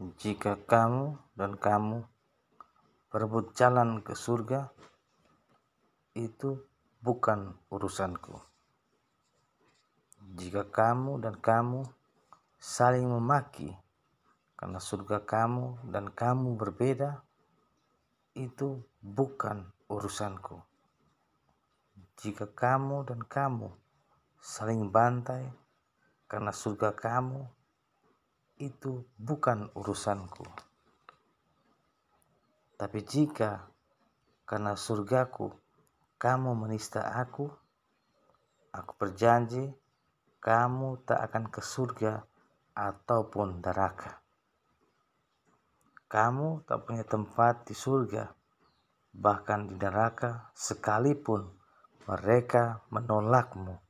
jika kamu dan kamu berebut jalan ke surga, itu bukan urusanku. Jika kamu dan kamu saling memaki karena surga kamu dan kamu berbeda, itu bukan urusanku. Jika kamu dan kamu saling bantai karena surga kamu itu bukan urusanku. Tapi jika karena surgaku kamu menista aku, aku berjanji kamu tak akan ke surga ataupun neraka. Kamu tak punya tempat di surga, bahkan di neraka sekalipun mereka menolakmu.